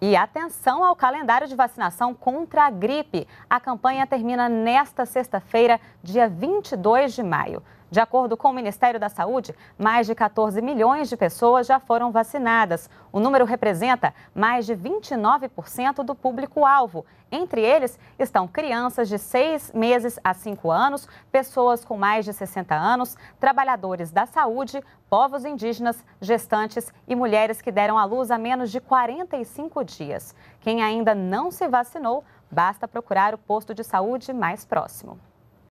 E atenção ao calendário de vacinação contra a gripe. A campanha termina nesta sexta-feira, dia 22 de maio. De acordo com o Ministério da Saúde, mais de 14 milhões de pessoas já foram vacinadas. O número representa mais de 29% do público-alvo. Entre eles estão crianças de 6 meses a 5 anos, pessoas com mais de 60 anos, trabalhadores da saúde, povos indígenas, gestantes e mulheres que deram à luz a menos de 45 dias. Quem ainda não se vacinou, basta procurar o posto de saúde mais próximo.